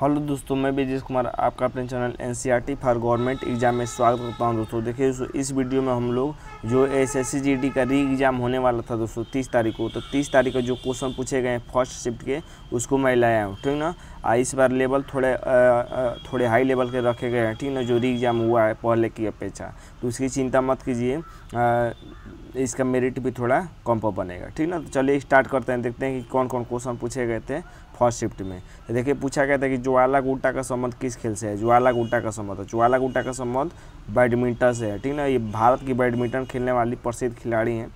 hello दोस्तों मैं ब्रजेश कुमार आपका अपने channel N C R T for government exam में स्वागत करता हूं दोस्तों देखिए दोस्तों इस वीडियो में हम लोग जो एस एस सी का री एग्ज़ाम होने वाला था दोस्तों तीस तारीख को तो तीस तारीख को जो क्वेश्चन पूछे गए हैं फर्स्ट शिफ्ट के उसको मैं लाया हूँ ठीक ना आ इस बार लेवल थोड़े आ, आ, थोड़े हाई लेवल के रखे गए हैं ठीक ना जो री एग्ज़ाम हुआ है पहले की अपेक्षा तो उसकी चिंता मत कीजिए इसका मेरिट भी थोड़ा कम पर बनेगा ठीक ना तो चलिए स्टार्ट करते हैं देखते हैं कि कौन कौन क्वेश्चन पूछे गए थे फर्स्ट शिफ्ट में तो देखिए पूछा गया था कि ज्वाला गुट्टा का संबंध किस खेल से है ज्वाला गुट्टा का संबंध तो ज्वाला गुट्टा का संबंध बैडमिंटन से है ठीक ना ये भारत की बैडमिंटन खेलने वाली प्रसिद्ध खिलाड़ी हैं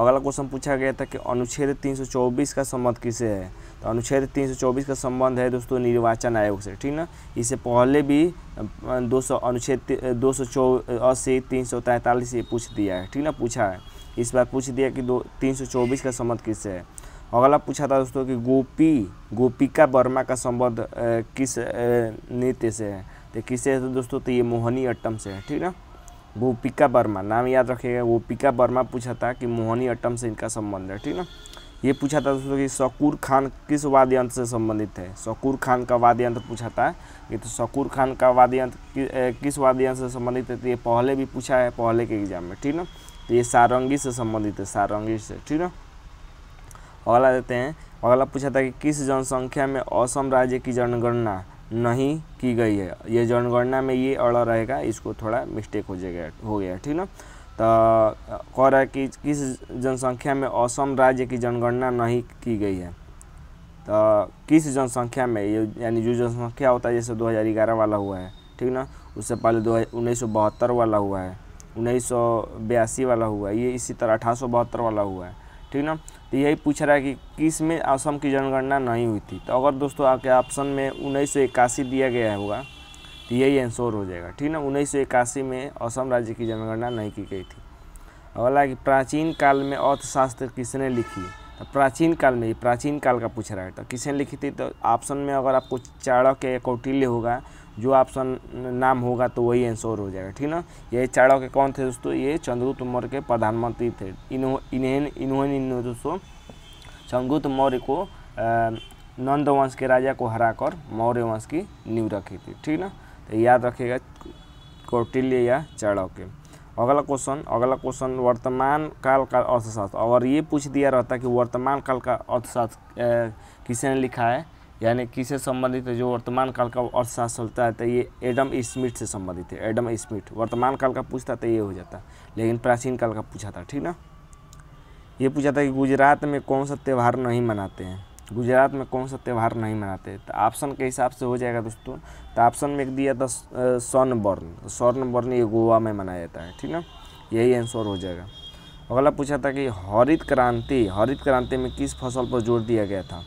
अगला क्वेश्चन पूछा गया था कि अनुच्छेद 324 का संबंध किसे है तो अनुच्छेद 324 का संबंध है दोस्तों निर्वाचन आयोग से ठीक ना इससे पहले भी दो सौ अनुच्छेद दो सौ चौ अस्सी तीन सौ तैंतालीस ये पूछ दिया है ठीक ना पूछा है इस बार पूछ दिया कि दो तीन सौ चौबीस का संबंध किससे है अगला पूछा था दोस्तों कि गोपी गोपिका वर्मा का संबंध किस नृत्य से है तो किससे तो दोस्तों तो ये मोहनी अट्टम से है ठीक ना गोपिका वर्मा नाम याद रखिएगा गोपिका वर्मा पूछा था कि मोहनी अट्टम से इनका संबंध है ठीक ना ये पूछा था दोस्तों कि शकूर खान किस वाद्य यंत्र से संबंधित है शकूर खान का वाद्य यंत्र पूछा था ये तो शकूर खान का वाद्य यंत्र कि, किस वाद्य यंत्र से संबंधित है तो ये पहले भी पूछा है पहले के एग्जाम में ठीक ना तो ये सारंगी से संबंधित है सारंगी से ठीक ना अगला देते हैं अगला पूछा था कि किस जनसंख्या में असम राज्य की जनगणना नहीं की गई है ये जनगणना में ये अड़ा रहेगा इसको थोड़ा मिस्टेक हो जाएगा हो गया ठीक ना तो कह रहा है कि किस जनसंख्या में असम राज्य की जनगणना नहीं की गई है तो किस जनसंख्या में ये यानी जो जनसंख्या होता है जैसे 2011 वाला हुआ है ठीक ना उससे पहले दो उन्नीस वाला हुआ है उन्नीस वाला हुआ है ये इसी तरह अठारह वाला हुआ है ठीक ना तो यही पूछ रहा है कि किस में असम की जनगणना नहीं हुई थी तो अगर दोस्तों आपके ऑप्शन में उन्नीस सौ इक्यासी दिया गया होगा तो यही आंसर हो जाएगा ठीक ना उन्नीस सौ इक्यासी में असम राज्य की जनगणना नहीं की गई थी अगला कि प्राचीन काल में अर्थशास्त्र किसने लिखी तो प्राचीन काल में प्राचीन काल का पूछ रहा है तो किसने लिखी थी तो ऑप्शन में अगर आपको चाणक्य या कौटिल्य होगा जो ऑप्शन नाम होगा तो वही आंसर हो जाएगा ठीक ना ये चाणक्य कौन थे दोस्तों ये चंद्रगुप्त मौर्य के प्रधानमंत्री थे इन्होंने इन्होंने दोस्तों चंद्रगुप्त मौर्य को नंद वंश के राजा को हराकर मौर्य वंश की नींव रखी थी ठीक ना तो याद रखिएगा कौटिल्य या चाणक्य अगला क्वेश्चन अगला क्वेश्चन वर्तमान काल का अर्थशास्त्र अगर ये पूछ दिया रहता कि वर्तमान काल का अर्थशास्त्र किसने लिखा है यानी किसे संबंधित है जो वर्तमान काल का अर्थशास्त्र चलता है तो ये एडम स्मिथ से संबंधित है एडम स्मिथ वर्तमान काल का पूछता तो ये हो जाता लेकिन प्राचीन काल का पूछा था ठीक ना ये पूछा था कि गुजरात में कौन सा त्यौहार नहीं मनाते हैं गुजरात में कौन सा त्यौहार नहीं मनाते तो ऑप्शन के हिसाब से हो जाएगा दोस्तों तो ऑप्शन में एक दिया था स्वर्णबर्ण स्वर्णबर्ण ये गोवा में मनाया जाता है ठीक ना यही आंसर हो जाएगा अगला पूछा था कि हरित क्रांति हरित क्रांति में किस फसल पर जोर दिया गया था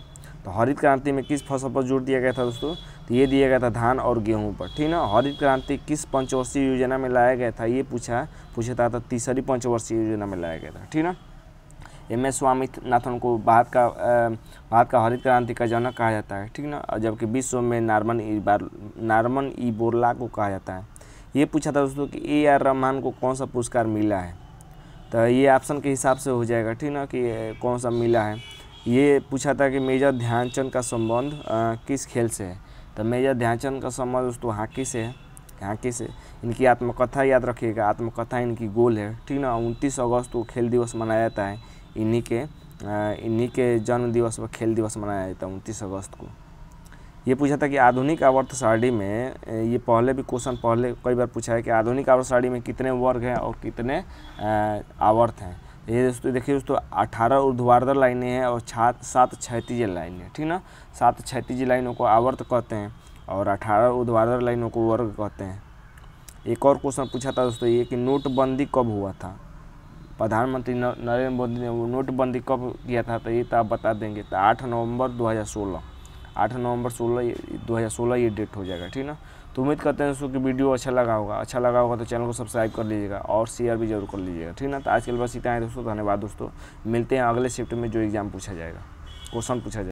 तो हरित क्रांति में किस फसल पर जोर दिया गया था दोस्तों तो ये दिया गया था धान और गेहूं पर ठीक ना हरित क्रांति किस पंचवर्षीय योजना में लाया गया था ये पूछा पूछा था, था तो तीसरी पंचवर्षीय योजना में लाया गया था ठीक ना एम एस स्वामीनाथन को भारत का भारत का हरित क्रांति का जनक कहा जाता है ठीक ना जबकि विश्व में नार्मन नारमन नार्मन बोरला को कहा जाता है ये पूछा था दोस्तों कि ए आर रहमान को कौन सा पुरस्कार मिला है तो ये ऑप्शन के हिसाब से हो जाएगा ठीक ना कि कौन सा मिला है ये पूछा था कि मेजर ध्यानचंद का संबंध किस खेल से है तो मेजर ध्यानचंद का संबंध दोस्तों हॉकी से है हॉकी से इनकी आत्मकथा याद रखिएगा आत्मकथा इनकी गोल है ठीक ना उनतीस अगस्त को खेल दिवस मनाया जाता है इन्हीं के इन्हीं के जन्म दिवस व खेल दिवस मनाया जाता है उनतीस अगस्त को ये पूछा था कि आधुनिक आवर्त सारणी में ये पहले भी क्वेश्चन पहले कई बार पूछा है कि आधुनिक आवर्त सारणी में कितने वर्ग हैं और कितने आवर्त हैं ये दोस्तों देखिए दोस्तों अठारह ऊर्ध्वाधर लाइनें हैं और छात सात क्षैतिज लाइन है ठीक ना सात क्षैतिज लाइनों को आवर्त कहते हैं और अठारह ऊर्ध्वाधर लाइनों को वर्ग कहते हैं एक और क्वेश्चन पूछा था दोस्तों ये कि नोटबंदी कब हुआ था प्रधानमंत्री नरेंद्र मोदी ने वो नोटबंदी कब किया था तो ये तो आप बता देंगे तो आठ नवंबर सोलह आठ नवंबर सोलह सोलह ये डेट हो जाएगा ठीक ना तो उम्मीद करते हैं दोस्तों कि वीडियो अच्छा लगा होगा अच्छा लगा होगा तो चैनल को सब्सक्राइब कर लीजिएगा और शेयर भी जरूर कर लीजिएगा ठीक ना तो आज के लिए बस इतना है दोस्तों धन्यवाद दोस्तों मिलते हैं अगले शिफ्ट में जो एग्ज़ाम पूछा जाएगा क्वेश्चन पूछा जाएगा